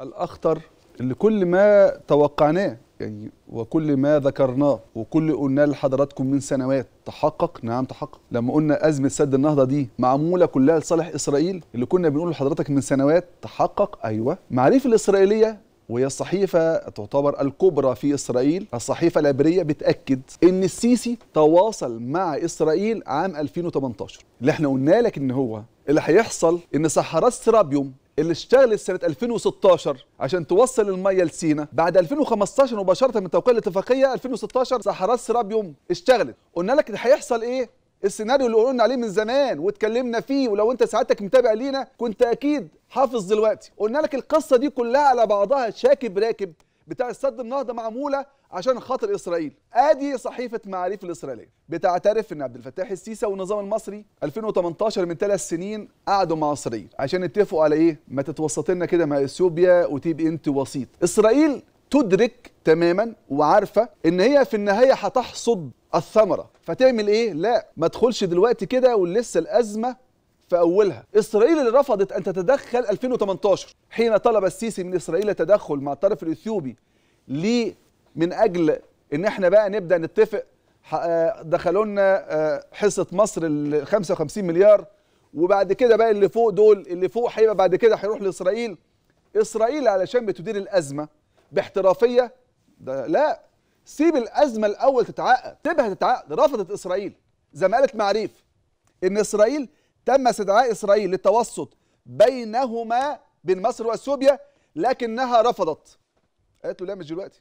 الأخطر اللي كل ما توقعناه يعني وكل ما ذكرناه وكل قلناه لحضراتكم من سنوات تحقق نعم تحقق لما قلنا أزمة سد النهضة دي معمولة كلها لصالح إسرائيل اللي كنا بنقول لحضرتك من سنوات تحقق أيوة معرفة الإسرائيلية وهي الصحيفة تعتبر الكبرى في إسرائيل الصحيفة العبرية بتأكد إن السيسي تواصل مع إسرائيل عام 2018 اللي احنا قلنا لك إن هو اللي هيحصل إن سحرات سرابيوم اللي اشتغلت سنه 2016 عشان توصل الميه لسينا بعد 2015 مباشره من توقيع الاتفاقيه 2016 صحراء السرابيوم اشتغلت قلنا لك هيحصل ايه السيناريو اللي قلنا عليه من زمان واتكلمنا فيه ولو انت سعادتك متابع لينا كنت اكيد حافظ دلوقتي قلنا لك القصه دي كلها على بعضها شاكب راكب بتاع السد النهضه معموله عشان خاطر اسرائيل ادي صحيفه معاريف الاسرائيليه بتعترف ان عبد الفتاح السيسي والنظام المصري 2018 من ثلاث سنين قعدوا مع اسرائيل عشان اتفقوا على ايه ما تتوسط لنا كده مع اثيوبيا وتبقى انت وسيط اسرائيل تدرك تماما وعارفه ان هي في النهايه هتحصد الثمره فتعمل ايه لا ما تدخلش دلوقتي كده ولسه الازمه في أولها إسرائيل اللي رفضت أن تتدخل 2018 حين طلب السيسي من إسرائيل التدخل مع الطرف الإثيوبي ليه من أجل إن إحنا بقى نبدأ نتفق آه، دخلوا لنا آه، حصة مصر ال 55 مليار وبعد كده بقى اللي فوق دول اللي فوق هيبقى بعد كده هيروح لإسرائيل إسرائيل علشان بتدير الأزمة باحترافية ده لا سيب الأزمة الأول تتعقد سيبها تتعقد رفضت إسرائيل زي ما قالت معريف إن إسرائيل تم استدعاء إسرائيل للتوسط بينهما بين مصر واثيوبيا لكنها رفضت قالت له لا مش دلوقتي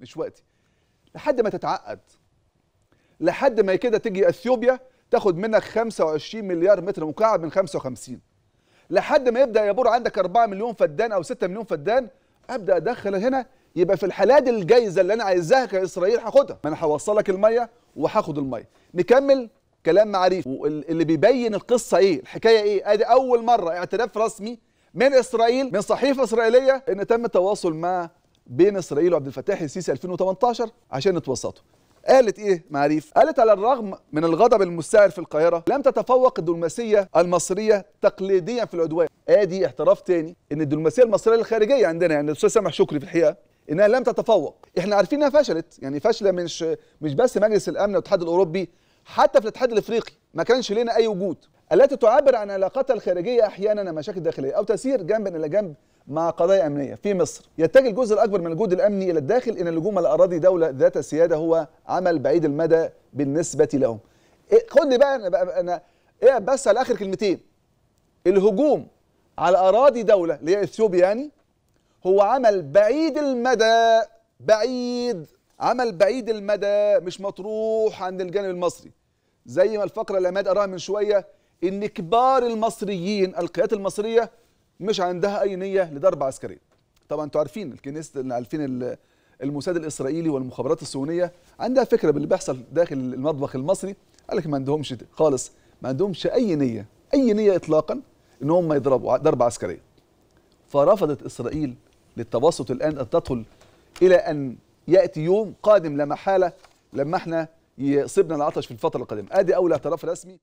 مش وقتي لحد ما تتعقد لحد ما كده تيجي اثيوبيا تاخد منك 25 مليار متر مكعب من 55 لحد ما يبدا يبور عندك 4 مليون فدان او 6 مليون فدان ابدا ادخل هنا يبقى في الحالات الجايزه اللي انا عايزاها كاسرائيل هاخدها ما انا هوصلك الميه وهاخد الميه نكمل كلام مع واللي بيبين القصه ايه الحكايه ايه ادي اول مره اعتراف رسمي من اسرائيل من صحيفه اسرائيليه ان تم التواصل مع بين اسرائيل وعبد الفتاح السيسي 2018 عشان يتوسطوا قالت ايه معريف قالت على الرغم من الغضب المستعر في القاهره لم تتفوق الدبلوماسيه المصريه تقليديا في العدوان ادي اعتراف تاني ان الدبلوماسيه المصريه الخارجيه عندنا يعني الاستاذ سامح شكري في الحقيقه انها لم تتفوق احنا عارفين انها فشلت يعني فاشله مش مش بس مجلس الامن والاتحاد الاوروبي حتى في الاتحاد الافريقي ما كانش لنا اي وجود التي تعبر عن علاقاتها الخارجيه احيانا مشاكل داخليه او تسير جنبا الى جنب مع قضايا امنيه في مصر يتجه الجزء الاكبر من الجهد الامني الى الداخل ان اللجوء الى اراضي دوله ذات السياده هو عمل بعيد المدى بالنسبه لهم إيه خد لي بقى انا بقى انا ايه بس على اخر كلمتين الهجوم على اراضي دوله اللي هي اثيوبيا يعني هو عمل بعيد المدى بعيد عمل بعيد المدى مش مطروح عند الجانب المصري زي ما الفقره اللي عماد قراها من شويه ان كبار المصريين القيادات المصريه مش عندها اي نيه لضرب عسكري طبعا انتوا عارفين الكنيسة عارفين الموساد الاسرائيلي والمخابرات الصهيونيه عندها فكره باللي بيحصل داخل المطبخ المصري قال لك ما عندهمش خالص ما عندهمش اي نيه اي نيه اطلاقا ان هم يضربوا ضربه عسكريه فرفضت اسرائيل للتوسط الان ان تدخل الى ان ياتي يوم قادم لا محاله لما احنا يصيبنا العطش في الفتره القادمه ادي اول اعتراف رسمي